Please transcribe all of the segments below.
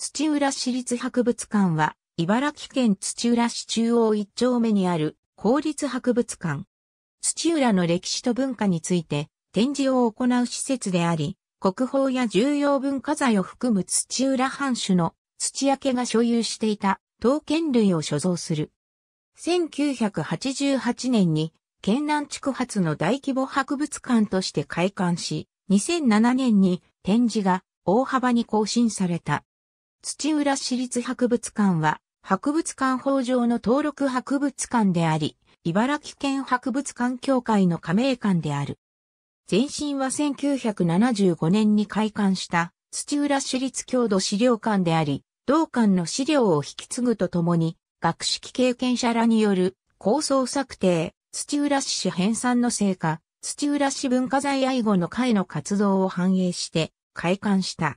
土浦市立博物館は、茨城県土浦市中央一丁目にある公立博物館。土浦の歴史と文化について展示を行う施設であり、国宝や重要文化財を含む土浦藩主の土屋家が所有していた刀剣類を所蔵する。1988年に、県南地区発の大規模博物館として開館し、2007年に展示が大幅に更新された。土浦市立博物館は、博物館法上の登録博物館であり、茨城県博物館協会の加盟館である。前身は1975年に開館した土浦市立郷土資料館であり、同館の資料を引き継ぐとともに、学識経験者らによる構想策定、土浦市市編纂の成果、土浦市文化財愛護の会の活動を反映して開館した。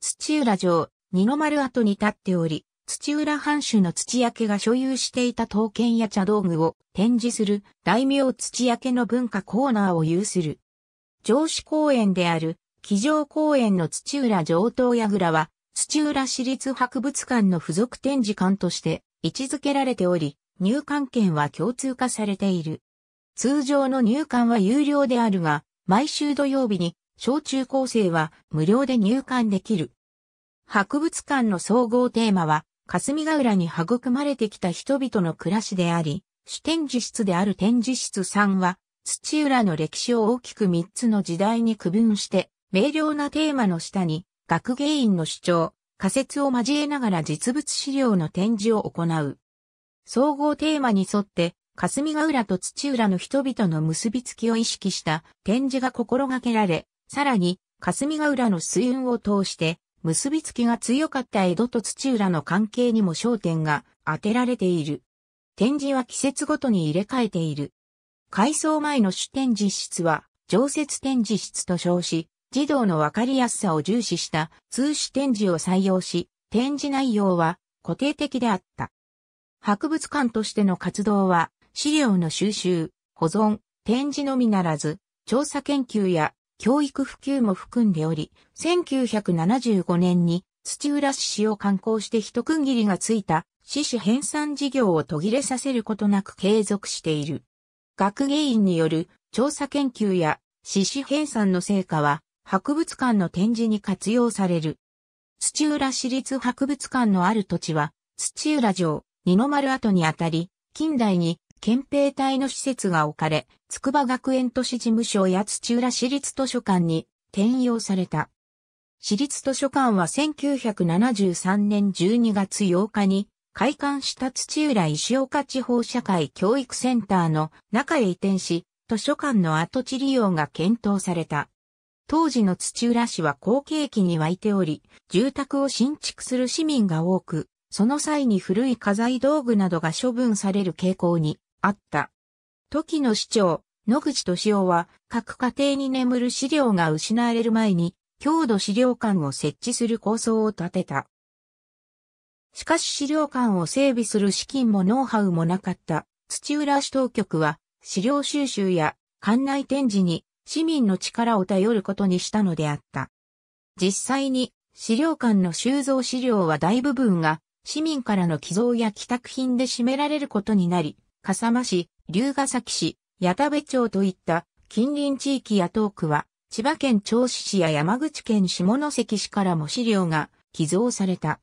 土浦城、二の丸跡に立っており、土浦藩主の土屋家が所有していた刀剣や茶道具を展示する大名土屋家の文化コーナーを有する。城市公園である、騎乗公園の土浦上等櫓は、土浦市立博物館の付属展示館として位置づけられており、入館券は共通化されている。通常の入館は有料であるが、毎週土曜日に小中高生は無料で入館できる。博物館の総合テーマは、霞ヶ浦に育まれてきた人々の暮らしであり、主展示室である展示室3は、土浦の歴史を大きく3つの時代に区分して、明瞭なテーマの下に、学芸員の主張、仮説を交えながら実物資料の展示を行う。総合テーマに沿って、霞ヶ浦と土浦の人々の結びつきを意識した展示が心がけられ、さらに、霞ヶ浦の水運を通して、結びつきが強かった江戸と土浦の関係にも焦点が当てられている。展示は季節ごとに入れ替えている。改装前の主展示室は常設展示室と称し、児童のわかりやすさを重視した通史展示を採用し、展示内容は固定的であった。博物館としての活動は資料の収集、保存、展示のみならず、調査研究や教育普及も含んでおり、1975年に土浦市市を観光して一区切りがついた市市編纂事業を途切れさせることなく継続している。学芸員による調査研究や市市編纂の成果は博物館の展示に活用される。土浦市立博物館のある土地は土浦城、二の丸跡にあたり、近代に憲兵隊の施設が置かれ、筑波学園都市事務所や土浦市立図書館に転用された。市立図書館は1973年12月8日に開館した土浦石岡地方社会教育センターの中へ移転し、図書館の跡地利用が検討された。当時の土浦市は後継期に湧いており、住宅を新築する市民が多く、その際に古い家財道具などが処分される傾向にあった。時の市長、野口敏夫は、各家庭に眠る資料が失われる前に、郷土資料館を設置する構想を立てた。しかし資料館を整備する資金もノウハウもなかった土浦市当局は資料収集や館内展示に市民の力を頼ることにしたのであった。実際に資料館の収蔵資料は大部分が市民からの寄贈や帰宅品で占められることになり、笠間市、龍ヶ崎市、矢田部町といった近隣地域や東区は、千葉県銚子市や山口県下関市からも資料が寄贈された。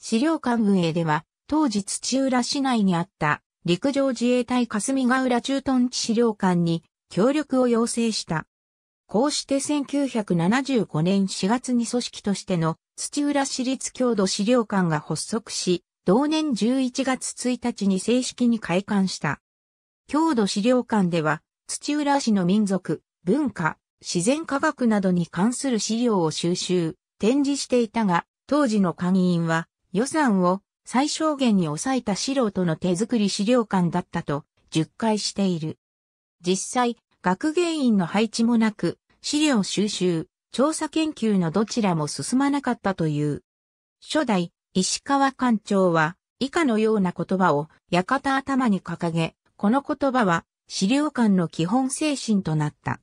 資料館運営では、当時土浦市内にあった陸上自衛隊霞ヶ浦駐屯地資料館に協力を要請した。こうして1975年4月に組織としての土浦市立郷土資料館が発足し、同年11月1日に正式に開館した。郷土資料館では、土浦市の民族、文化、自然科学などに関する資料を収集、展示していたが、当時の会員は、予算を最小限に抑えた素人の手作り資料館だったと、述回している。実際、学芸員の配置もなく、資料収集、調査研究のどちらも進まなかったという。初代、石川館長は、以下のような言葉を、館頭に掲げ、この言葉は、資料館の基本精神となった。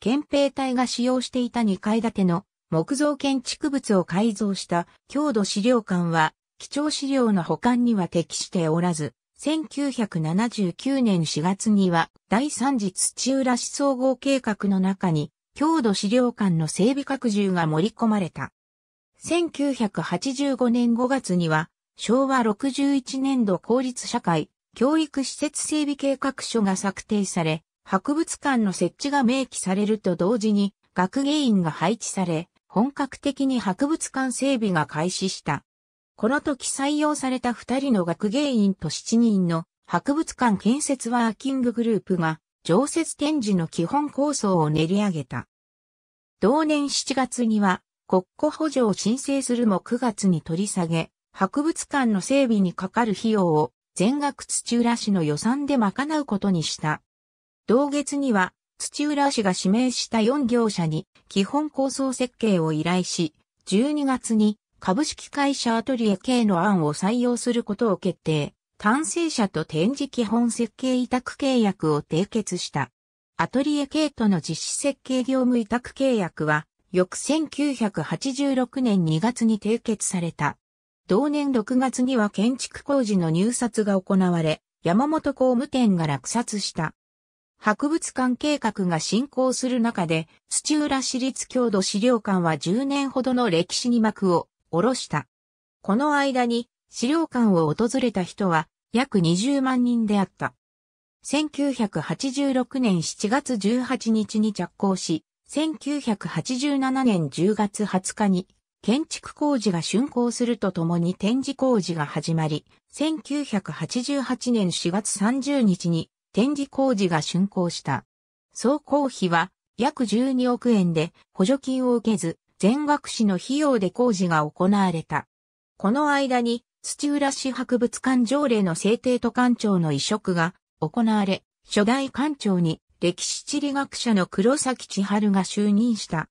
憲兵隊が使用していた2階建ての木造建築物を改造した郷土資料館は、貴重資料の保管には適しておらず、1979年4月には第3次土浦市総合計画の中に、郷土資料館の整備拡充が盛り込まれた。1985年5月には、昭和61年度公立社会、教育施設整備計画書が策定され、博物館の設置が明記されると同時に、学芸員が配置され、本格的に博物館整備が開始した。この時採用された2人の学芸員と7人の博物館建設ワーキンググループが常設展示の基本構想を練り上げた。同年7月には国庫補助を申請するも9月に取り下げ、博物館の整備にかかる費用を全額土浦市の予算で賄うことにした。同月には土浦市が指名した4業者に基本構想設計を依頼し、12月に株式会社アトリエ K の案を採用することを決定。完成者と展示基本設計委託契約を締結した。アトリエ K との実施設計業務委託契約は翌1986年2月に締結された。同年6月には建築工事の入札が行われ、山本工務店が落札した。博物館計画が進行する中で、土浦市立郷土資料館は10年ほどの歴史に幕を下ろした。この間に資料館を訪れた人は約20万人であった。1986年7月18日に着工し、1987年10月20日に建築工事が竣工するとともに展示工事が始まり、1988年4月30日に展示工事が竣工した。総工費は約12億円で補助金を受けず、全学士の費用で工事が行われた。この間に土浦市博物館条例の制定と館長の移植が行われ、初代館長に歴史地理学者の黒崎千春が就任した。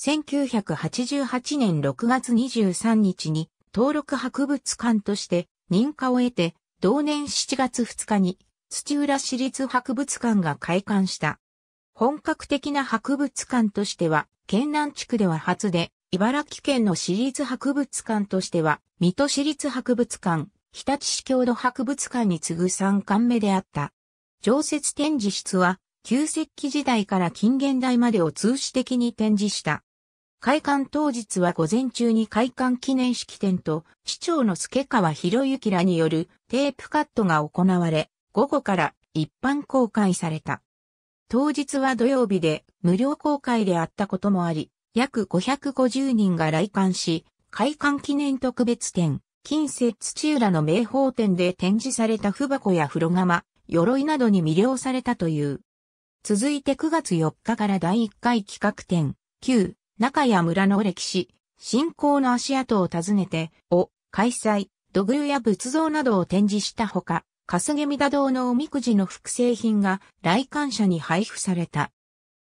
1988年6月23日に登録博物館として認可を得て、同年7月2日に土浦市立博物館が開館した。本格的な博物館としては、県南地区では初で、茨城県の市立博物館としては、水戸市立博物館、日立市郷土博物館に次ぐ3館目であった。常設展示室は旧石器時代から近現代までを通史的に展示した。開館当日は午前中に開館記念式典と、市長の助川博之らによるテープカットが行われ、午後から一般公開された。当日は土曜日で無料公開であったこともあり、約550人が来館し、開館記念特別展、近世土浦の名宝展で展示された不箱や風呂釜、鎧などに魅了されたという。続いて9月4日から第1回企画展、旧中谷村の歴史、信仰の足跡を訪ねて、を開催、土偶や仏像などを展示したほか、かすげみだ堂のおみくじの複製品が来館者に配布された。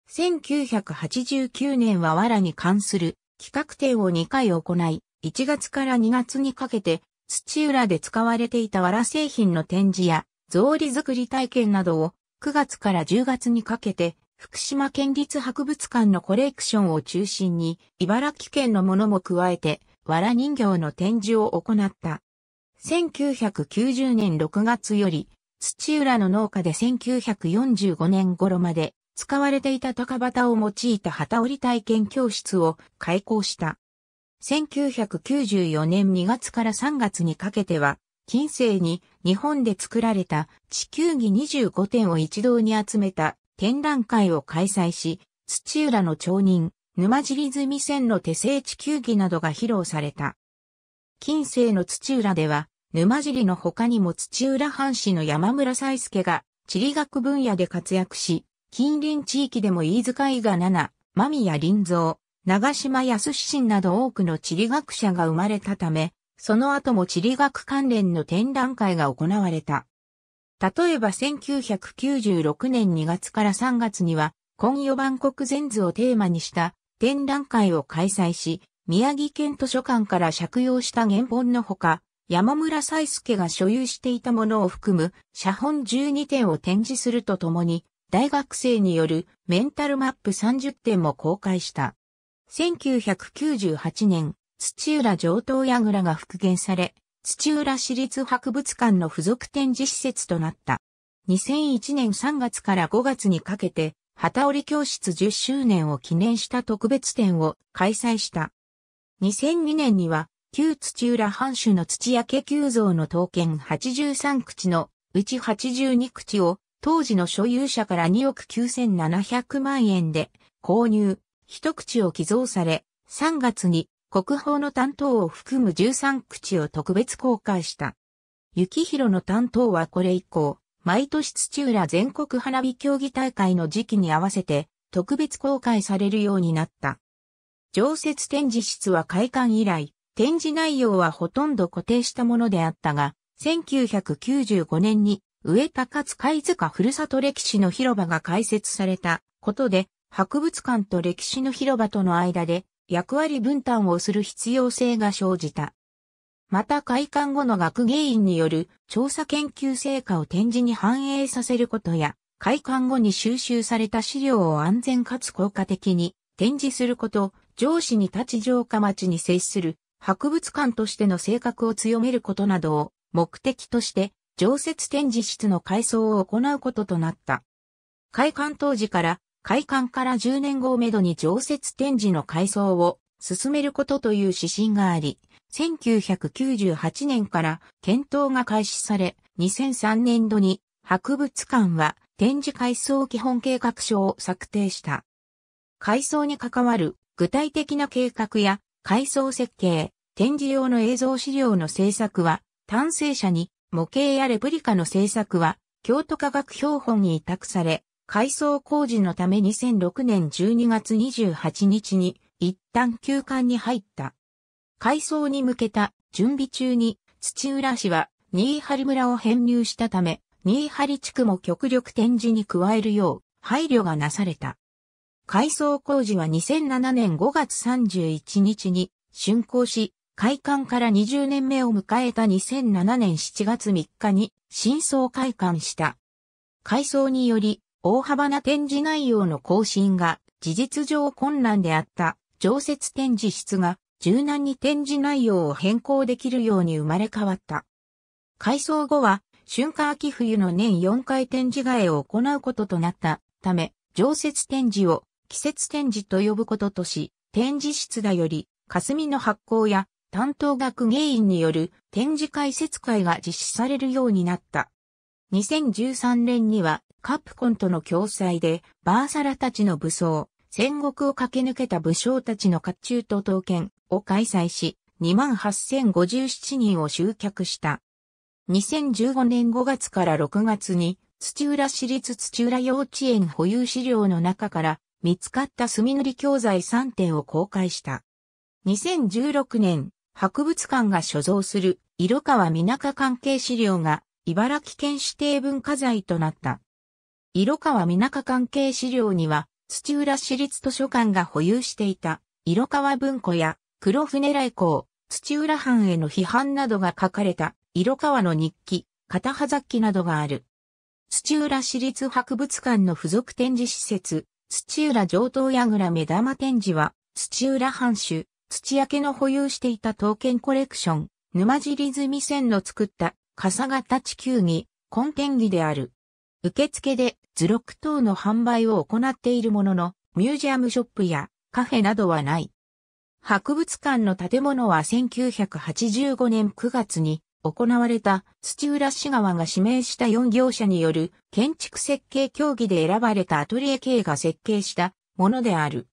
1989年は藁に関する企画展を2回行い、1月から2月にかけて土浦で使われていた藁製品の展示や草履作り体験などを9月から10月にかけて、福島県立博物館のコレクションを中心に、茨城県のものも加えて、藁人形の展示を行った。1990年6月より、土浦の農家で1945年頃まで、使われていた高旗を用いた旗織り体験教室を開校した。1994年2月から3月にかけては、近世に日本で作られた地球儀25点を一堂に集めた展覧会を開催し、土浦の町人、沼尻み線の手製地球儀などが披露された。近世の土浦では、沼尻の他にも土浦藩士の山村才介が地理学分野で活躍し、近隣地域でも飯塚伊賀七、間宮林蔵、長島康信など多くの地理学者が生まれたため、その後も地理学関連の展覧会が行われた。例えば1996年2月から3月には、今夜万国全図をテーマにした展覧会を開催し、宮城県図書館から借用した原本のほか、山村斎介が所有していたものを含む写本12点を展示するとともに、大学生によるメンタルマップ30点も公開した。1998年、土浦上等櫓が復元され、土浦市立博物館の付属展示施設となった。2001年3月から5月にかけて、旗織教室10周年を記念した特別展を開催した。2002年には、旧土浦藩主の土焼旧像の刀剣83口のうち82口を当時の所有者から2億9700万円で購入、一口を寄贈され、3月に国宝の担当を含む13口を特別公開した。雪宏の担当はこれ以降、毎年土浦全国花火競技大会の時期に合わせて特別公開されるようになった。常設展示室は開館以来、展示内容はほとんど固定したものであったが、1995年に上高津貝塚ふるさと歴史の広場が開設されたことで、博物館と歴史の広場との間で役割分担をする必要性が生じた。また開館後の学芸員による調査研究成果を展示に反映させることや、開館後に収集された資料を安全かつ効果的に展示すること、上司に立ち城下町に接する博物館としての性格を強めることなどを目的として常設展示室の改装を行うこととなった。開館当時から開館から10年後をめどに常設展示の改装を進めることという指針があり、1998年から検討が開始され、2003年度に博物館は展示改装基本計画書を策定した。改装に関わる具体的な計画や改装設計、展示用の映像資料の制作は、単成者に模型やレプリカの制作は、京都科学標本に委託され、改装工事のため2006年12月28日に一旦休館に入った。改装に向けた準備中に土浦市は新張村を編入したため、新張地区も極力展示に加えるよう配慮がなされた。改装工事は2007年5月31日に竣工し、開館から20年目を迎えた2007年7月3日に新装開館した。改装により大幅な展示内容の更新が事実上困難であった常設展示室が柔軟に展示内容を変更できるように生まれ変わった。改装後は春夏秋冬の年4回展示替えを行うこととなったため、常設展示を季節展示と呼ぶこととし、展示室だより、霞の発行や担当学芸員による展示解説会が実施されるようになった。2013年にはカプコンとの共催で、バーサラたちの武装、戦国を駆け抜けた武将たちの甲冑と刀剣を開催し、28,057人を集客した。2015年5月から6月に、土浦市立土浦幼稚園保有資料の中から見つかった墨塗り教材3点を公開した。2016年、博物館が所蔵する色川水中関係資料が茨城県指定文化財となった。色川みなか関係資料には、土浦市立図書館が保有していた、色川文庫や、黒船来校、土浦藩への批判などが書かれた、色川の日記、片葉雑記などがある。土浦市立博物館の付属展示施設、土浦上等櫓目玉展示は、土浦藩主、土屋家の保有していた刀剣コレクション、沼尻泉線の作った、笠形地球儀、根天儀である。受付で図録等の販売を行っているものの、ミュージアムショップやカフェなどはない。博物館の建物は1985年9月に行われた土浦市川が指名した4業者による建築設計協議で選ばれたアトリエ系が設計したものである。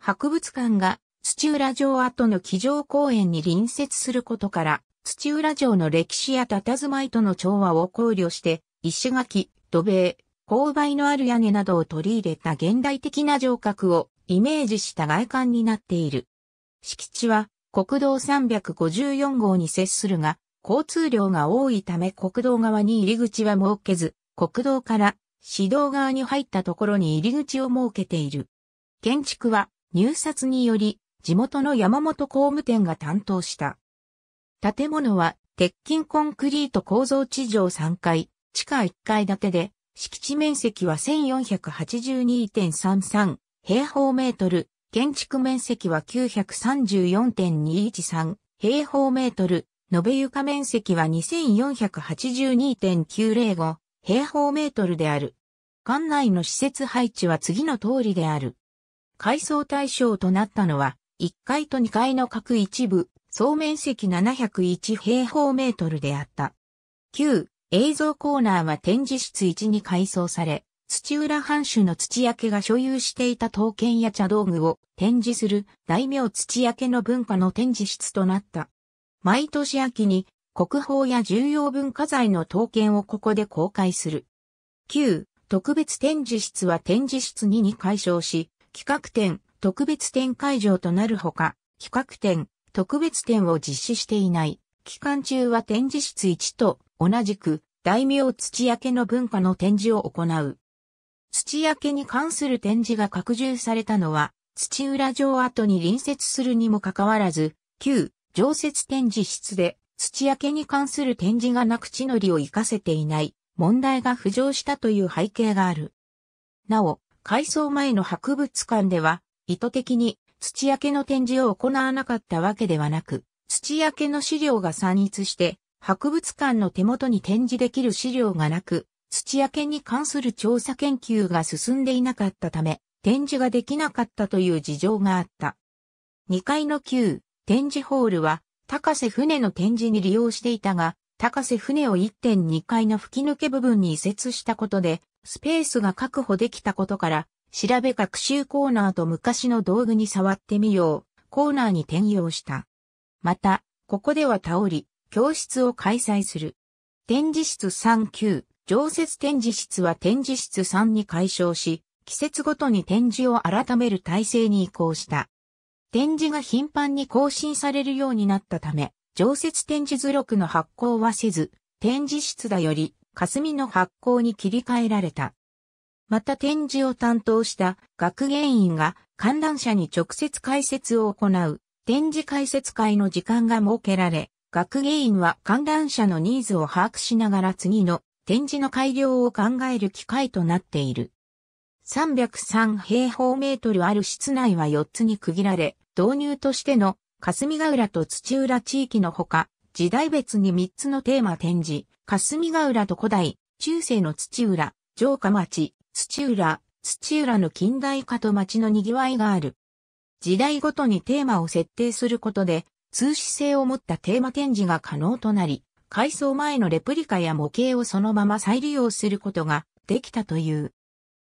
博物館が土浦城跡の騎乗公園に隣接することから土浦城の歴史や佇まいとの調和を考慮して石垣、土塀、勾配のある屋根などを取り入れた現代的な城郭をイメージした外観になっている。敷地は国道354号に接するが、交通量が多いため国道側に入り口は設けず、国道から市道側に入ったところに入り口を設けている。建築は入札により地元の山本工務店が担当した。建物は鉄筋コンクリート構造地上3階、地下1階建てで、敷地面積は1482.33平方メートル、建築面積は934.213平方メートル、延べ床面積は2482.905平方メートルである。館内の施設配置は次の通りである。改装対象となったのは、1階と2階の各一部、総面積701平方メートルであった。映像コーナーは展示室1に改装され、土浦藩主の土屋家が所有していた刀剣や茶道具を展示する大名土屋家の文化の展示室となった。毎年秋に国宝や重要文化財の刀剣をここで公開する。9、特別展示室は展示室2に解消し、企画展、特別展会場となるほか、企画展、特別展を実施していない。期間中は展示室1と同じく大名土焼の文化の展示を行う。土焼に関する展示が拡充されたのは、土浦城跡に隣接するにもかかわらず、旧常設展示室で土焼に関する展示がなく地の利を活かせていない問題が浮上したという背景がある。なお、改装前の博物館では、意図的に土焼の展示を行わなかったわけではなく、土焼の資料が散逸して、博物館の手元に展示できる資料がなく、土焼けに関する調査研究が進んでいなかったため、展示ができなかったという事情があった。2階の旧展示ホールは、高瀬船の展示に利用していたが、高瀬船を1.2階の吹き抜け部分に移設したことで、スペースが確保できたことから、調べ学習コーナーと昔の道具に触ってみようコーナーに転用した。また、ここでは倒り、教室を開催する。展示室3級、常設展示室は展示室3に解消し、季節ごとに展示を改める体制に移行した。展示が頻繁に更新されるようになったため、常設展示図録の発行はせず、展示室だより、霞の発行に切り替えられた。また展示を担当した学芸員が観覧者に直接解説を行う展示解説会の時間が設けられ、学芸員は観覧者のニーズを把握しながら次の展示の改良を考える機会となっている。303平方メートルある室内は4つに区切られ、導入としての霞ヶ浦と土浦地域のほか、時代別に3つのテーマ展示、霞ヶ浦と古代、中世の土浦、城下町、土浦、土浦の近代化と町の賑わいがある。時代ごとにテーマを設定することで、通視性を持ったテーマ展示が可能となり、改装前のレプリカや模型をそのまま再利用することができたという。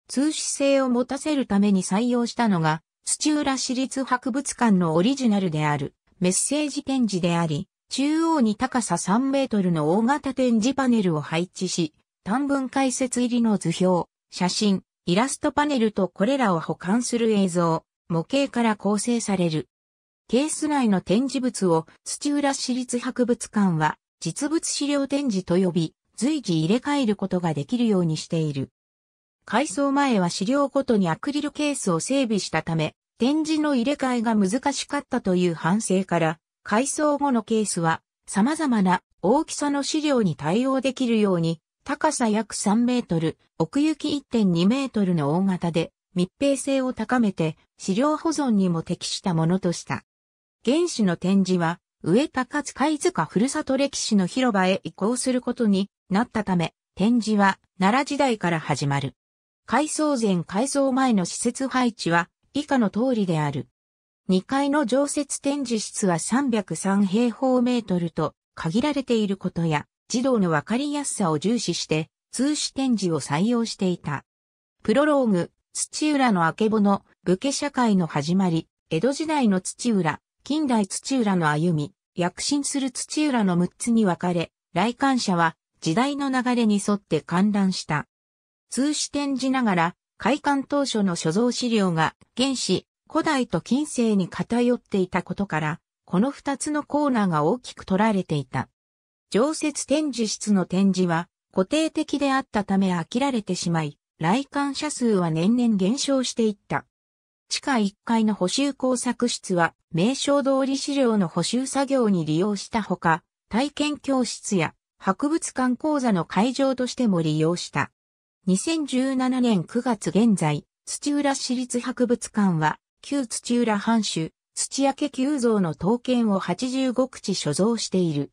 通視性を持たせるために採用したのが、土浦市立博物館のオリジナルであるメッセージ展示であり、中央に高さ3メートルの大型展示パネルを配置し、短文解説入りの図表、写真、イラストパネルとこれらを保管する映像、模型から構成されるケース内の展示物を土浦市立博物館は実物資料展示と呼び、随時入れ替えることができるようにしている。改装前は資料ごとにアクリルケースを整備したため、展示の入れ替えが難しかったという反省から、改装後のケースは様々な大きさの資料に対応できるように、高さ約3メートル、奥行き1.2メートルの大型で密閉性を高めて資料保存にも適したものとした。原始の展示は、上高津貝塚ふるさと歴史の広場へ移行することになったため、展示は奈良時代から始まる。改装前改装前の施設配置は以下の通りである。2階の常設展示室は303平方メートルと限られていることや、児童のわかりやすさを重視して、通史展示を採用していた。プロローグ、土浦の明けぼの、武家社会の始まり、江戸時代の土浦、近代土浦の歩み、躍進する土浦の6つに分かれ、来館者は時代の流れに沿って観覧した。通史展示ながら、開館当初の所蔵資料が原始、古代と近世に偏っていたことから、この2つのコーナーが大きく取られていた。常設展示室の展示は固定的であったため飽きられてしまい、来館者数は年々減少していった。地下1階の補修工作室は、名称通り資料の補修作業に利用したほか、体験教室や博物館講座の会場としても利用した。2017年9月現在、土浦市立博物館は、旧土浦藩主、土屋家旧造の刀剣を85口所蔵している。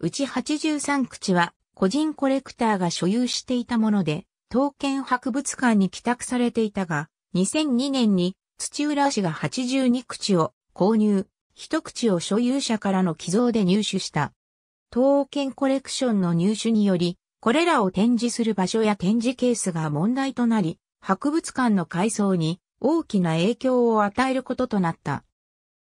うち83口は、個人コレクターが所有していたもので、刀剣博物館に帰宅されていたが、2002年に土浦市が82口を購入、一口を所有者からの寄贈で入手した。東県コレクションの入手により、これらを展示する場所や展示ケースが問題となり、博物館の改装に大きな影響を与えることとなった。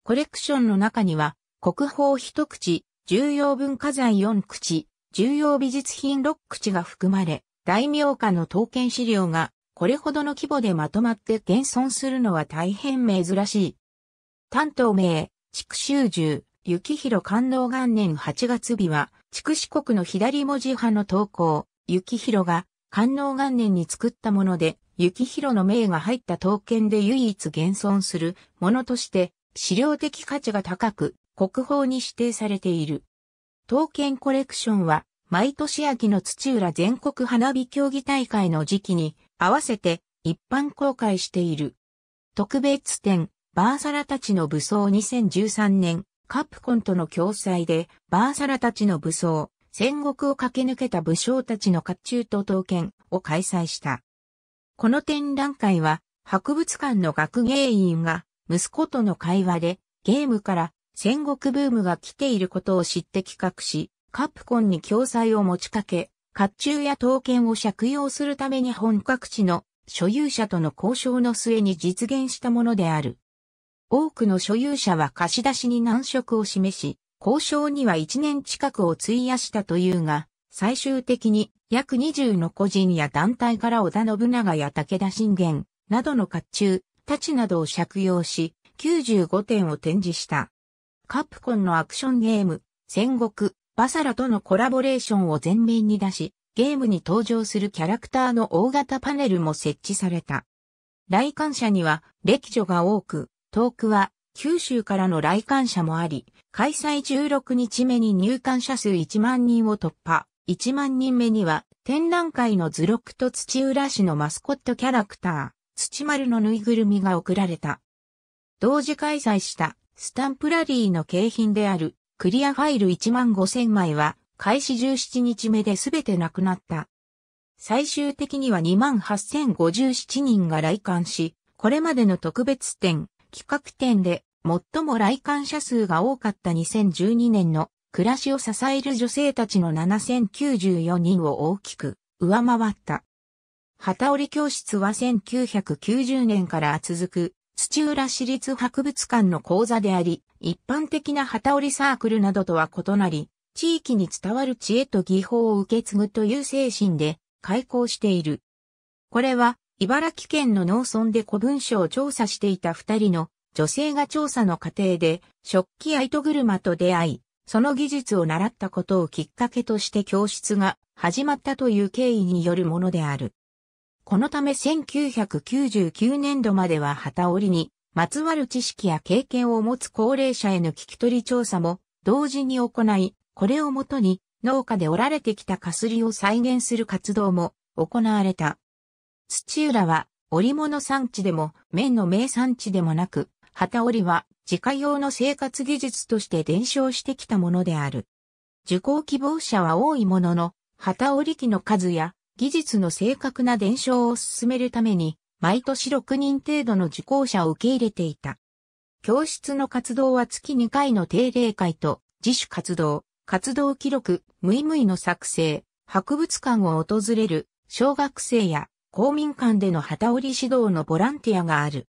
コレクションの中には、国宝一口、重要文化財四口、重要美術品六口が含まれ、大名家の刀剣資料がこれほどの規模でまとまって現存するのは大変珍しい。担当名、畜州獣、雪広官能元年8月日は、畜四国の左文字派の投稿、雪広が官能元年に作ったもので、雪広の名が入った刀剣で唯一現存するものとして、資料的価値が高く、国宝に指定されている。刀剣コレクションは、毎年秋の土浦全国花火競技大会の時期に合わせて一般公開している。特別展、バーサラたちの武装2013年、カプコンとの共催で、バーサラたちの武装、戦国を駆け抜けた武将たちの甲冑と刀剣を開催した。この展覧会は、博物館の学芸員が、息子との会話で、ゲームから戦国ブームが来ていることを知って企画し、カプコンに共催を持ちかけ、甲冑や刀剣を借用するために本各地の所有者との交渉の末に実現したものである。多くの所有者は貸し出しに難色を示し、交渉には1年近くを費やしたというが、最終的に約20の個人や団体から織田信長や武田信玄などの甲冑、たちなどを借用し、95点を展示した。カプコンのアクションゲーム、戦国、バサラとのコラボレーションを前面に出し、ゲームに登場するキャラクターの大型パネルも設置された。来館者には歴女が多く、遠くは九州からの来館者もあり、開催16日目に入館者数1万人を突破、1万人目には展覧会の図録と土浦市のマスコットキャラクター、土丸のぬいぐるみが贈られた。同時開催したスタンプラリーの景品であるクリアファイル1万5000枚は開始17日目で全てなくなった。最終的には28,057人が来館し、これまでの特別展、企画展で最も来館者数が多かった2012年の暮らしを支える女性たちの7094人を大きく上回った。旗織教室は1990年から続く土浦市立博物館の講座であり、一般的な旗織サークルなどとは異なり、地域に伝わる知恵と技法を受け継ぐという精神で開校している。これは、茨城県の農村で古文書を調査していた二人の女性が調査の過程で食器や糸車と出会い、その技術を習ったことをきっかけとして教室が始まったという経緯によるものである。このため1999年度までは旗織りに、まつわる知識や経験を持つ高齢者への聞き取り調査も同時に行い、これをもとに農家で折られてきたかすりを再現する活動も行われた。土浦は織物産地でも綿の名産地でもなく、旗織りは自家用の生活技術として伝承してきたものである。受講希望者は多いものの、旗織り機の数や技術の正確な伝承を進めるために、毎年6人程度の受講者を受け入れていた。教室の活動は月2回の定例会と、自主活動、活動記録、ムイムイの作成、博物館を訪れる、小学生や公民館での旗織り指導のボランティアがある。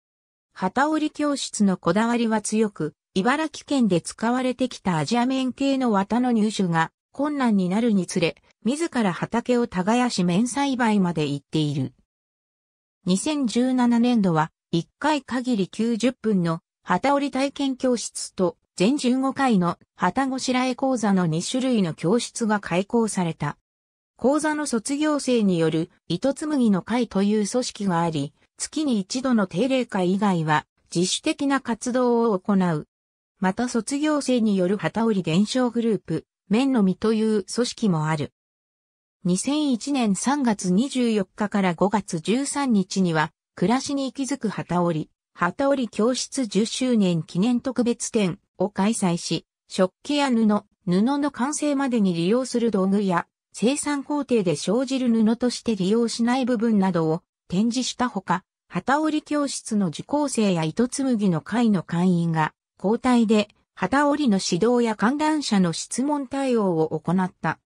旗織り教室のこだわりは強く、茨城県で使われてきたアジア面系の綿の入手が困難になるにつれ、自ら畑を耕し面栽培まで行っている。2017年度は、1回限り90分の旗織り体験教室と、全15回の旗ごしらえ講座の2種類の教室が開講された。講座の卒業生による糸紡ぎの会という組織があり、月に一度の定例会以外は自主的な活動を行う。また卒業生による旗織り伝承グループ、面の実という組織もある。2001年3月24日から5月13日には、暮らしに息づく旗織、旗織教室10周年記念特別展を開催し、食器や布、布の完成までに利用する道具や、生産工程で生じる布として利用しない部分などを展示したほか、旗織教室の受講生や糸紡ぎの会の会員が、交代で、旗織の指導や観覧者の質問対応を行った。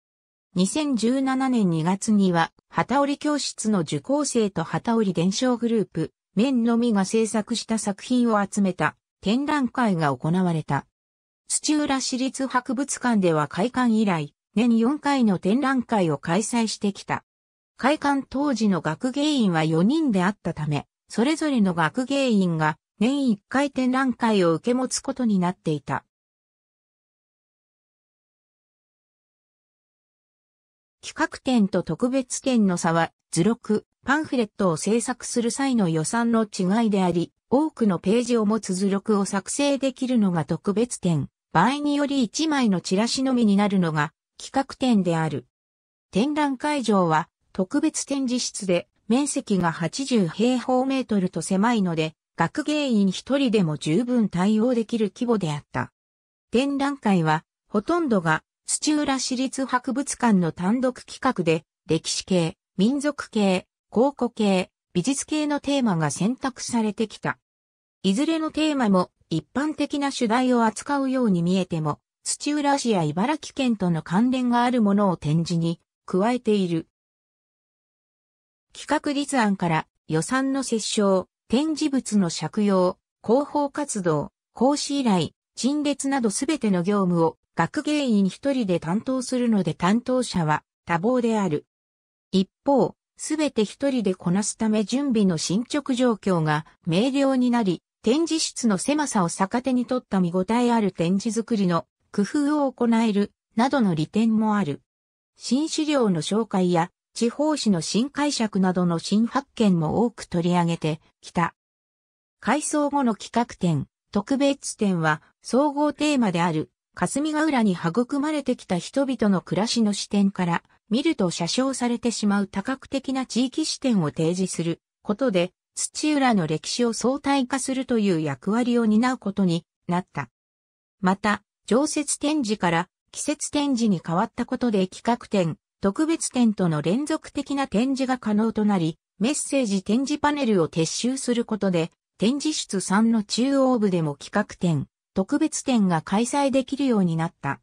2017年2月には、旗織教室の受講生と旗織伝承グループ、面のみが制作した作品を集めた展覧会が行われた。土浦市立博物館では開館以来、年4回の展覧会を開催してきた。開館当時の学芸員は4人であったため、それぞれの学芸員が年1回展覧会を受け持つことになっていた。企画展と特別展の差は図録、パンフレットを制作する際の予算の違いであり、多くのページを持つ図録を作成できるのが特別展、場合により1枚のチラシのみになるのが企画展である。展覧会場は特別展示室で面積が80平方メートルと狭いので、学芸員一人でも十分対応できる規模であった。展覧会はほとんどが土浦市立博物館の単独企画で、歴史系、民族系、考古系、美術系のテーマが選択されてきた。いずれのテーマも一般的な主題を扱うように見えても、土浦市や茨城県との関連があるものを展示に加えている。企画立案から予算の折衝、展示物の借用、広報活動、講師依頼、陳列などすべての業務を学芸員一人で担当するので担当者は多忙である。一方、すべて一人でこなすため準備の進捗状況が明瞭になり、展示室の狭さを逆手に取った見応えある展示作りの工夫を行える、などの利点もある。新資料の紹介や地方紙の新解釈などの新発見も多く取り上げてきた。改装後の企画展、特別展は総合テーマである霞ヶ浦に育まれてきた人々の暮らしの視点から見ると写傷されてしまう多角的な地域視点を提示することで土浦の歴史を相対化するという役割を担うことになった。また、常設展示から季節展示に変わったことで企画展、特別展との連続的な展示が可能となり、メッセージ展示パネルを撤収することで、展示室3の中央部でも企画展、特別展が開催できるようになった。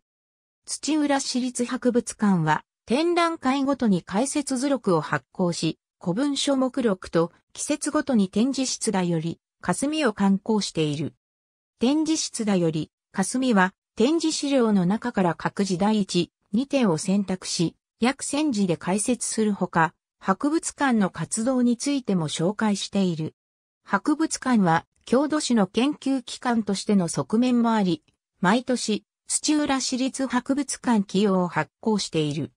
土浦市立博物館は展覧会ごとに解説図録を発行し、古文書目録と季節ごとに展示室だより霞を観光している。展示室だより霞は展示資料の中から各時第1、2点を選択し、約1000字で解説するほか、博物館の活動についても紹介している。博物館は郷土史の研究機関としての側面もあり、毎年、土浦市立博物館企業を発行している。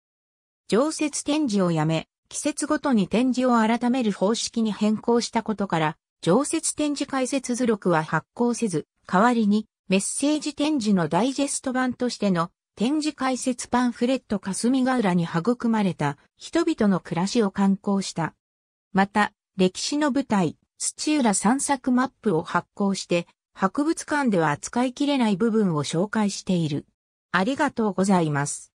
常設展示をやめ、季節ごとに展示を改める方式に変更したことから、常設展示解説図録は発行せず、代わりにメッセージ展示のダイジェスト版としての展示解説パンフレット霞ヶ浦に育まれた人々の暮らしを観行した。また、歴史の舞台、土浦散策マップを発行して、博物館では扱いきれない部分を紹介している。ありがとうございます。